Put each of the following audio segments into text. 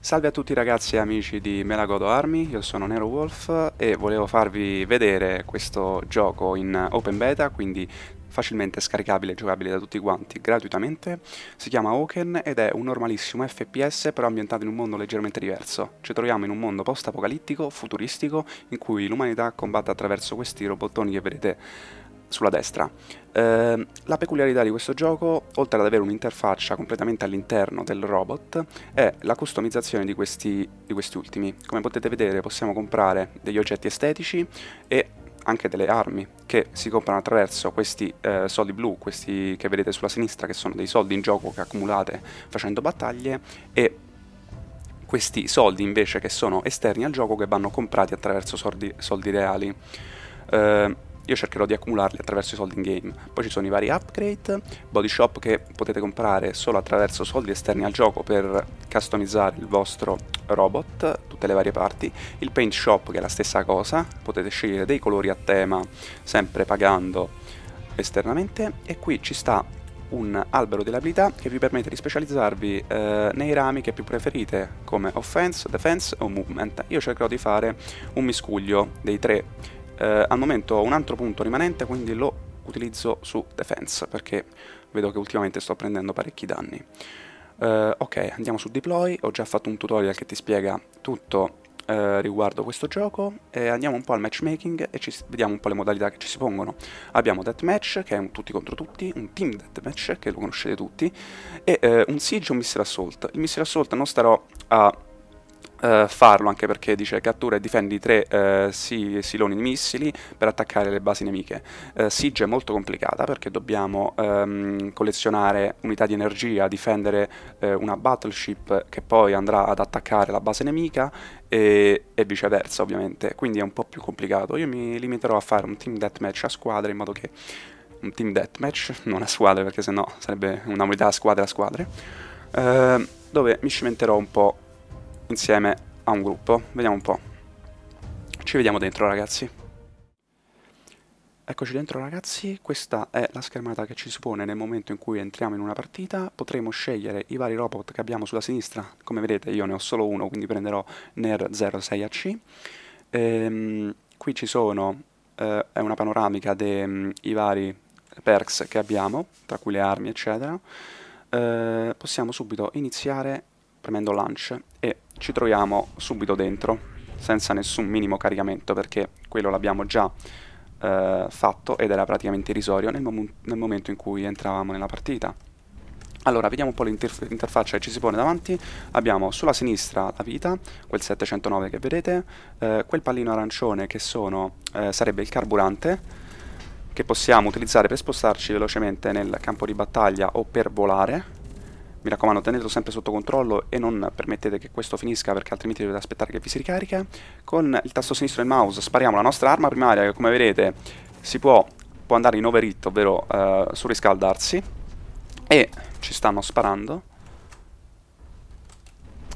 Salve a tutti ragazzi e amici di Melagodo Army, io sono Nero Wolf e volevo farvi vedere questo gioco in open beta, quindi facilmente scaricabile e giocabile da tutti quanti gratuitamente. Si chiama Oken ed è un normalissimo FPS però ambientato in un mondo leggermente diverso. Ci troviamo in un mondo post-apocalittico, futuristico, in cui l'umanità combatte attraverso questi robottoni che vedete sulla destra. Eh, la peculiarità di questo gioco, oltre ad avere un'interfaccia completamente all'interno del robot, è la customizzazione di questi, di questi ultimi. Come potete vedere possiamo comprare degli oggetti estetici e anche delle armi che si comprano attraverso questi eh, soldi blu, questi che vedete sulla sinistra, che sono dei soldi in gioco che accumulate facendo battaglie, e questi soldi invece che sono esterni al gioco che vanno comprati attraverso soldi, soldi reali. Eh, io cercherò di accumularli attraverso i soldi in game. Poi ci sono i vari upgrade, body shop che potete comprare solo attraverso soldi esterni al gioco per customizzare il vostro robot, tutte le varie parti. Il paint shop che è la stessa cosa, potete scegliere dei colori a tema sempre pagando esternamente e qui ci sta un albero delle abilità che vi permette di specializzarvi eh, nei rami che più preferite come offense, defense o movement. Io cercherò di fare un miscuglio dei tre eh, al momento ho un altro punto rimanente, quindi lo utilizzo su defense, perché vedo che ultimamente sto prendendo parecchi danni. Eh, ok, andiamo su deploy, ho già fatto un tutorial che ti spiega tutto eh, riguardo questo gioco e andiamo un po' al matchmaking e vediamo un po' le modalità che ci si pongono. Abbiamo Deathmatch, che è un tutti contro tutti, un team Deathmatch, che lo conoscete tutti, e eh, un Siege e un Missile Assault. Il Missile Assault non starò a Uh, farlo anche perché dice cattura e difendi tre uh, si siloni di missili per attaccare le basi nemiche. Uh, Siege è molto complicata perché dobbiamo um, collezionare unità di energia, difendere una battleship che poi andrà ad attaccare la base nemica e, e, viceversa ovviamente, quindi è un po' più complicato. Io mi limiterò a fare un team deathmatch a squadre in modo che un team deathmatch, non a squadre perché sennò sarebbe una unità a squadre a squadre, dove mi cimenterò un po' insieme a un gruppo. Vediamo un po'. Ci vediamo dentro ragazzi. Eccoci dentro ragazzi, questa è la schermata che ci si pone nel momento in cui entriamo in una partita, potremo scegliere i vari robot che abbiamo sulla sinistra, come vedete io ne ho solo uno quindi prenderò NER 06AC, ehm, qui ci sono, eh, è una panoramica dei mm, vari perks che abbiamo, tra cui le armi eccetera, eh, possiamo subito iniziare premendo launch e ci troviamo subito dentro senza nessun minimo caricamento perché quello l'abbiamo già eh, fatto ed era praticamente irrisorio nel, mom nel, momento in cui entravamo nella partita. Allora, vediamo un po' l'interfaccia che ci si pone davanti. Abbiamo sulla sinistra la vita, quel 709 che vedete, eh, quel pallino arancione che sono, eh, sarebbe il carburante, che possiamo utilizzare per spostarci velocemente nel campo di battaglia o per volare, mi raccomando tenetelo sempre sotto controllo e non permettete che questo finisca perché altrimenti dovete aspettare che vi si ricarica. Con il tasto sinistro del mouse spariamo la nostra arma primaria che come vedete si può, può andare in overheat, ovvero uh, surriscaldarsi. E ci stanno sparando.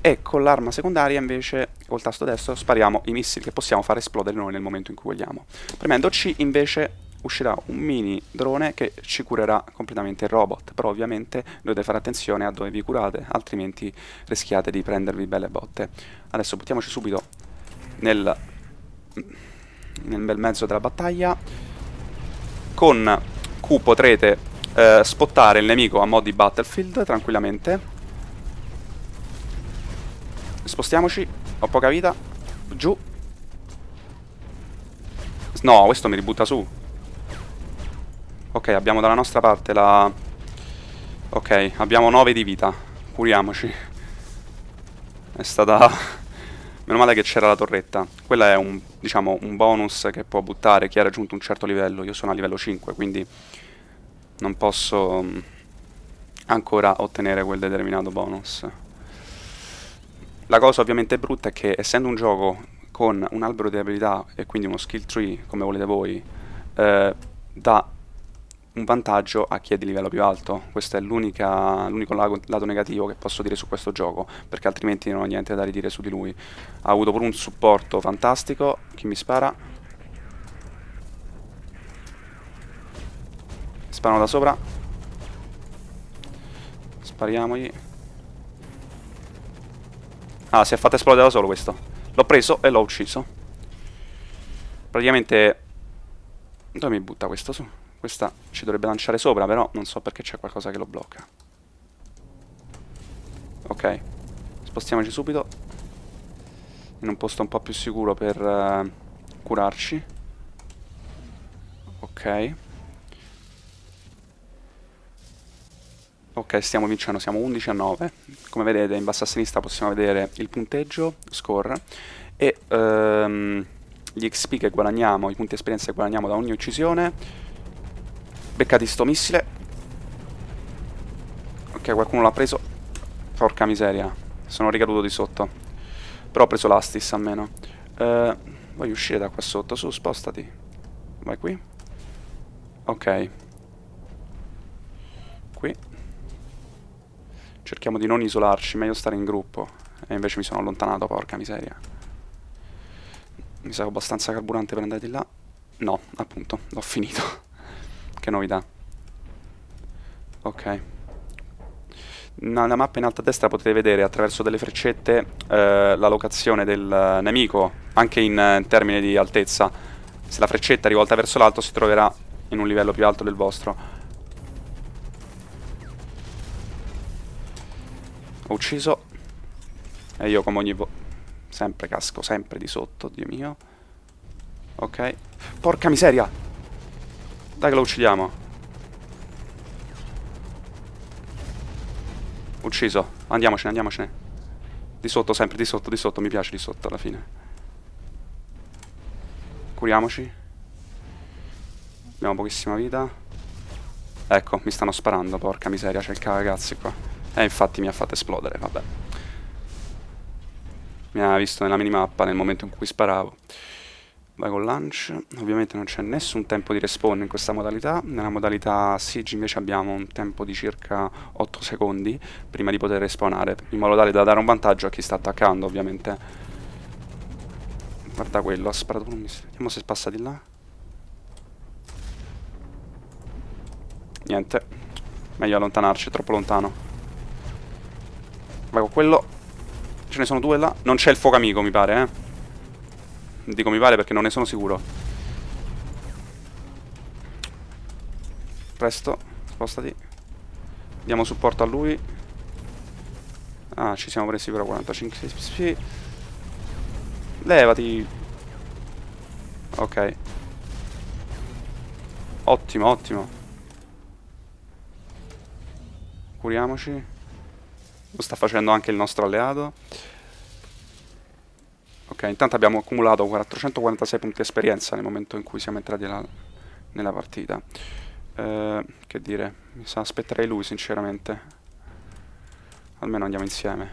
E con l'arma secondaria invece, col tasto destro, spariamo i missili che possiamo far esplodere noi nel momento in cui vogliamo. Premendo C invece uscirà un mini drone che ci curerà completamente il robot, però ovviamente dovete fare attenzione a dove vi curate, altrimenti rischiate di prendervi belle botte. Adesso buttiamoci subito nel, nel bel mezzo della battaglia. Con Q potrete eh, spottare il nemico a mod di Battlefield tranquillamente. Spostiamoci, ho poca vita, giù. No, questo mi ributta su. Ok, abbiamo dalla nostra parte la... Ok, abbiamo 9 di vita. Curiamoci. È stata... Meno male che c'era la torretta. Quella è un, diciamo, un bonus che può buttare chi ha raggiunto un certo livello. Io sono a livello 5, quindi non posso mm, ancora ottenere quel determinato bonus. La cosa ovviamente brutta è che essendo un gioco con un albero di abilità e quindi uno skill tree, come volete voi, eh, da un vantaggio a chi è di livello più alto. Questo è l'unico lato negativo che posso dire su questo gioco, perché altrimenti non ho niente da ridire su di lui. Ha avuto pure un supporto fantastico. Chi mi spara? Sparano da sopra. Spariamogli. Ah, si è fatto esplodere da solo questo. L'ho preso e l'ho ucciso. Praticamente... Dove mi butta questo su? Questa ci dovrebbe lanciare sopra, però non so perché c'è qualcosa che lo blocca. Ok, spostiamoci subito in un posto un po' più sicuro per uh, curarci. Ok. Ok, stiamo vincendo, siamo 11 a 9. Come vedete in basso a sinistra possiamo vedere il punteggio, score, e um, gli XP che guadagniamo, i punti esperienza che guadagniamo da ogni uccisione, Beccati sto missile Ok qualcuno l'ha preso Porca miseria Sono ricaduto di sotto Però ho preso l'astis almeno eh, Voglio uscire da qua sotto Su spostati Vai qui Ok Qui Cerchiamo di non isolarci Meglio stare in gruppo E invece mi sono allontanato Porca miseria Mi serve abbastanza carburante per andare di là No appunto L'ho finito che novità. Ok. Nella mappa in alto a destra potete vedere attraverso delle freccette eh, la locazione del eh, nemico, anche in, eh, in termini di altezza. Se la freccetta è rivolta verso l'alto si troverà in un livello più alto del vostro. Ho ucciso. E io come ogni volta... Sempre casco, sempre di sotto, Dio mio. Ok. Porca miseria! Dai che lo uccidiamo. Ucciso. Andiamocene, andiamocene. Di sotto sempre, di sotto, di sotto. Mi piace di sotto alla fine. Curiamoci. Abbiamo pochissima vita. Ecco, mi stanno sparando, porca miseria, c'è il cagazzi qua. E infatti mi ha fatto esplodere, vabbè. Mi ha visto nella minimappa nel momento in cui sparavo vai con launch ovviamente non c'è nessun tempo di respawn in questa modalità nella modalità siege invece abbiamo un tempo di circa 8 secondi prima di poter respawnare in modo tale da dare un vantaggio a chi sta attaccando ovviamente guarda quello ha sparato un missile vediamo se passa di là niente meglio allontanarci è troppo lontano vai con quello ce ne sono due là non c'è il fuoco amico mi pare eh Dico mi pare perché non ne sono sicuro. Presto, spostati. Diamo supporto a lui. Ah, ci siamo presi però 45 XP. Levati. Ok. Ottimo, ottimo. Curiamoci. Lo sta facendo anche il nostro alleato. Ok, intanto abbiamo accumulato 446 punti esperienza nel momento in cui siamo entrati la, nella partita. Eh, che dire, mi sa aspetterei lui sinceramente. Almeno andiamo insieme.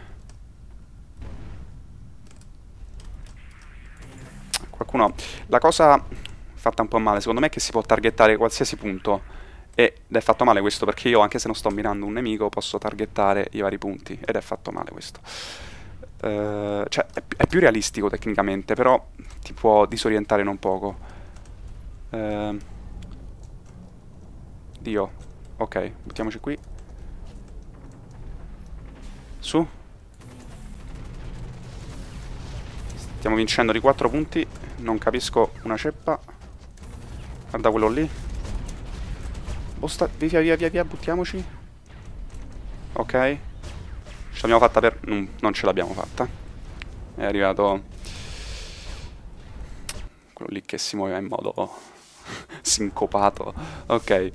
Qualcuno... La cosa fatta un po' male, secondo me, è che si può targettare qualsiasi punto. Ed è fatto male questo perché io, anche se non sto mirando un nemico, posso targettare i vari punti. Ed è fatto male questo. Eh, cioè, è, è, più realistico tecnicamente, però ti può disorientare non poco. Uh, ehm, Dio. Ok, buttiamoci qui. Su. Stiamo vincendo di 4 punti. Non capisco una ceppa. Guarda quello lì. Bosta, via, via, via, via, buttiamoci. Ok. Ce l'abbiamo fatta per... non ce l'abbiamo fatta. È arrivato... Quello lì che si muoveva in modo sincopato. Ok.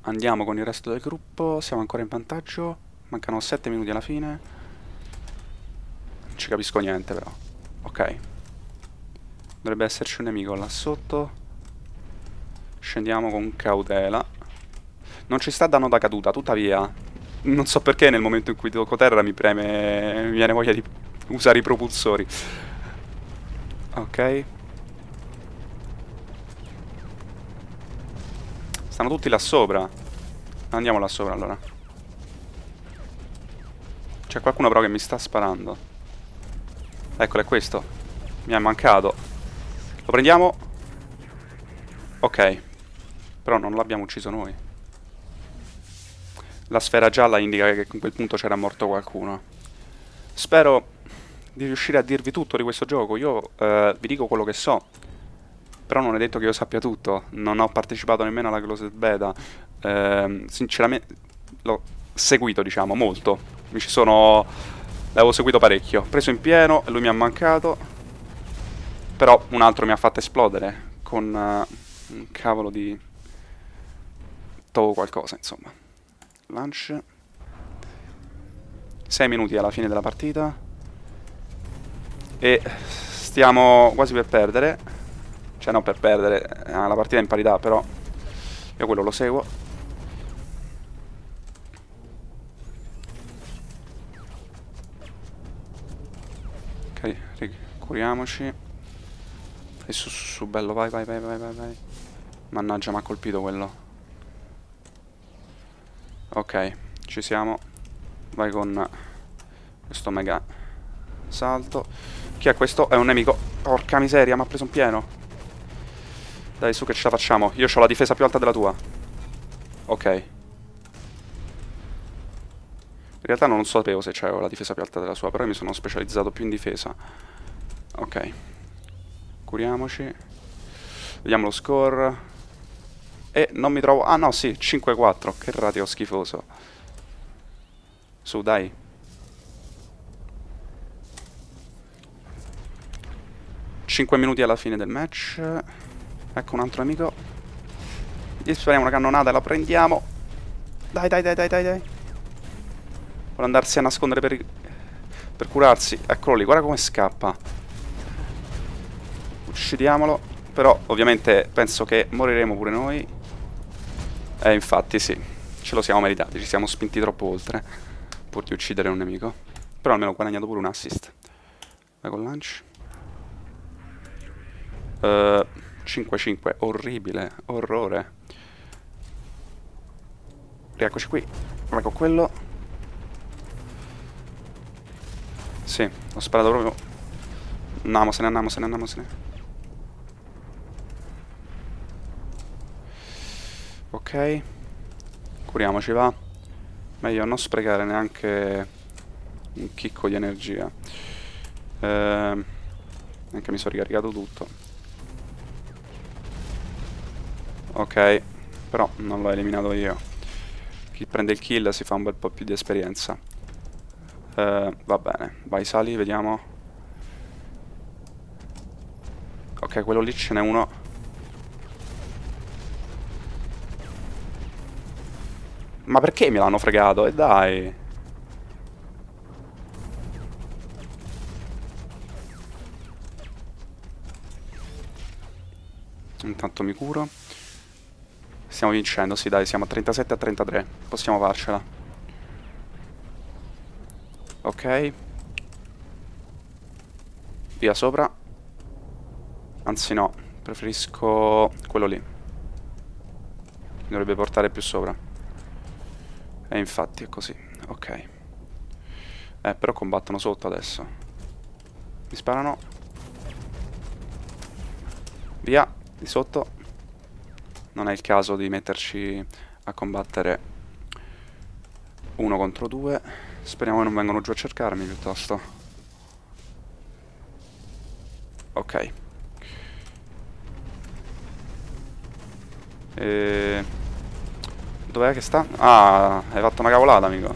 Andiamo con il resto del gruppo. Siamo ancora in vantaggio. Mancano 7 minuti alla fine. Non ci capisco niente però. Ok. Dovrebbe esserci un nemico là sotto. Scendiamo con cautela. Non ci sta danno da caduta, tuttavia non so perché nel momento in cui tocco terra mi preme... mi viene voglia di usare i propulsori. Ok. Stanno tutti là sopra. Andiamo là sopra allora. C'è qualcuno però che mi sta sparando. Eccolo, è questo. Mi è mancato. Lo prendiamo. Ok. Però non l'abbiamo ucciso noi. La sfera gialla indica che in quel punto c'era morto qualcuno. Spero di riuscire a dirvi tutto di questo gioco. Io eh, vi dico quello che so. Però non è detto che io sappia tutto. Non ho partecipato nemmeno alla closed beta. Eh, sinceramente l'ho seguito, diciamo, molto. Mi ci sono... L'avevo seguito parecchio. Preso in pieno, e lui mi ha mancato. Però un altro mi ha fatto esplodere. Con uh, un cavolo di... Tovo qualcosa, insomma. Lunch. 6 minuti alla fine della partita. E stiamo quasi per perdere. Cioè non per perdere, eh, la partita è in parità però. Io quello lo seguo. Ok, curiamoci. E su, su, su, bello, vai, vai, vai, vai, vai. Mannaggia, mi ha colpito quello. Ok, ci siamo. Vai con questo mega salto. Chi è questo? È un nemico. Porca miseria, mi ha preso un pieno. Dai, su che ce la facciamo. Io ho la difesa più alta della tua. Ok. In realtà non sapevo se c'avevo la difesa più alta della sua, però mi sono specializzato più in difesa. Ok. Curiamoci. Vediamo lo score. E non mi trovo... Ah no, sì, 5-4. Che radio schifoso. Su, dai. Cinque minuti alla fine del match. Ecco un altro amico. Dispariamo una cannonata la prendiamo. Dai, dai, dai, dai, dai, dai. Vuole andarsi a nascondere per... Per curarsi. Eccolo lì, guarda come scappa. Uccidiamolo. Però, ovviamente, penso che moriremo pure noi. Eh, infatti sì, ce lo siamo meritati, ci siamo spinti troppo oltre pur di uccidere un nemico. Però almeno ho guadagnato pure un assist. Vai con lunch. 5-5, uh, eh, orribile, orrore. Rieccoci qui. Vai con quello. Sì, ho sparato proprio... Andiamo, se ne andiamo, se ne andiamo, se ne andiamo. Ok Curiamoci va Meglio non sprecare neanche Un chicco di energia ehm, Anche mi sono ricaricato tutto Ok Però non l'ho eliminato io Chi prende il kill si fa un bel po' più di esperienza ehm, Va bene Vai sali vediamo Ok quello lì ce n'è uno Ma perché me l'hanno fregato? E eh dai! Intanto mi curo. Stiamo vincendo, sì dai, siamo a 37 a 33. Possiamo farcela. Ok. Via sopra. Anzi no, preferisco quello lì. Mi dovrebbe portare più sopra. E eh, infatti è così, ok. Eh, però combattono sotto adesso. Mi sparano. Via, di sotto. Non è il caso di metterci a combattere uno contro due. Speriamo che non vengano giù a cercarmi piuttosto. Ok. E... Eh, Dov'è che sta? Ah, hai fatto una cavolata, amico.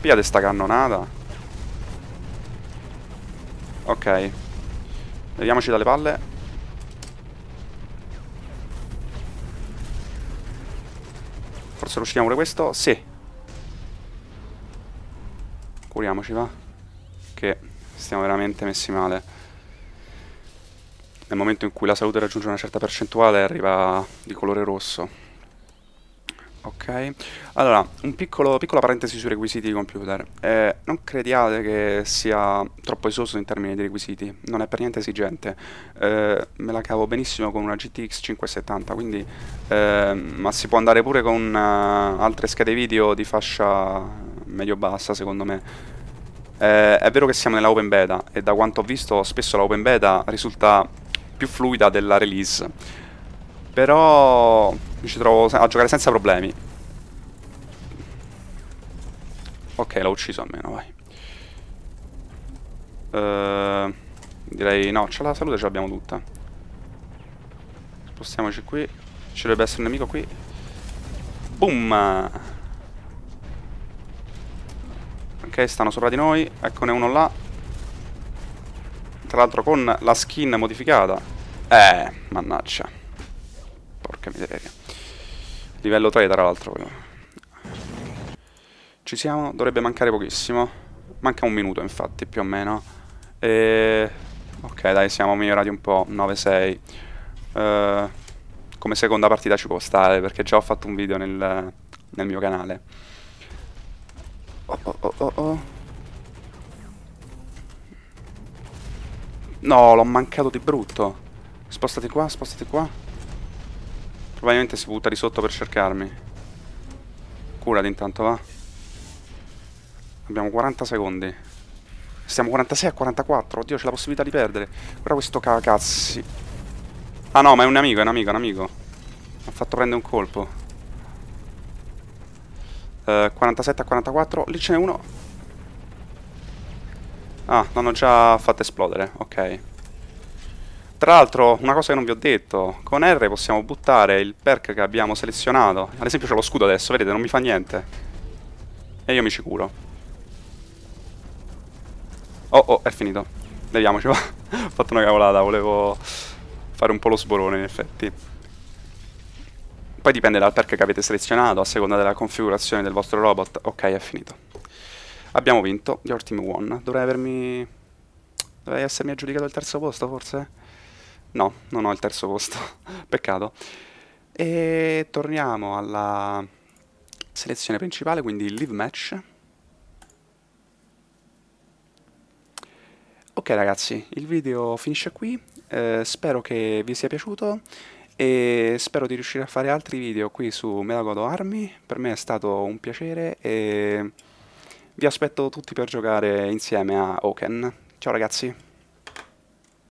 Pigliate sta cannonata. Ok. Leviamoci dalle palle. Forse lo uccidiamo pure questo? Sì. Curiamoci, va. Che stiamo veramente messi male nel momento in cui la salute raggiunge una certa percentuale arriva di colore rosso. Ok, allora, un piccolo, piccola parentesi sui requisiti di computer. Eh, non crediate che sia troppo esoso in termini di requisiti, non è per niente esigente. Eh, me la cavo benissimo con una GTX 570, quindi, eh, ma si può andare pure con uh, altre schede video di fascia medio-bassa, secondo me. Eh, è vero che siamo nella open beta e da quanto ho visto spesso la open beta risulta più fluida della release. Però mi ci trovo a giocare senza problemi. Ok, l'ho ucciso almeno, vai. Uh, direi no, c'è la salute, ce l'abbiamo tutta. Spostiamoci qui. Ci dovrebbe essere un nemico qui. Boom! Ok, stanno sopra di noi. Eccone uno là. Tra l'altro con la skin modificata. Eh, mannaggia. Porca miseria. Livello 3 tra l'altro. Ci siamo, dovrebbe mancare pochissimo. Manca un minuto infatti, più o meno. E... Ok, dai, siamo migliorati un po'. 9-6. Uh, eh, come seconda partita ci può stare, perché già ho fatto un video nel, nel mio canale. Oh, oh, oh, oh. oh. No, l'ho mancato di brutto. Spostati qua, spostati qua. Probabilmente si butta di sotto per cercarmi. Curati intanto, va. Abbiamo 40 secondi. Siamo 46 a 44. Oddio, c'è la possibilità di perdere. Guarda questo cacazzi. Ah no, ma è un amico, è un amico, è un amico. Mi ha fatto prendere un colpo. Uh, eh, 47 a 44. Lì ce n'è uno. Ah, l'hanno già fatta esplodere, ok. Tra l'altro, una cosa che non vi ho detto, con R possiamo buttare il perk che abbiamo selezionato. Ad esempio c'è lo scudo adesso, vedete, non mi fa niente. E io mi ci curo. Oh, oh, è finito. Leviamoci, va. ho fatto una cavolata, volevo fare un po' lo sborone, in effetti. Poi dipende dal perk che avete selezionato, a seconda della configurazione del vostro robot. Ok, è finito. Abbiamo vinto, Your Team won. Dovrei avermi... Dovrei essermi aggiudicato il terzo posto, forse? No, non ho il terzo posto. Peccato. E torniamo alla selezione principale, quindi il live match. Ok ragazzi, il video finisce qui, eh, spero che vi sia piaciuto e spero di riuscire a fare altri video qui su Melagodo Army, per me è stato un piacere e vi aspetto tutti per giocare insieme a Oken. Ciao ragazzi!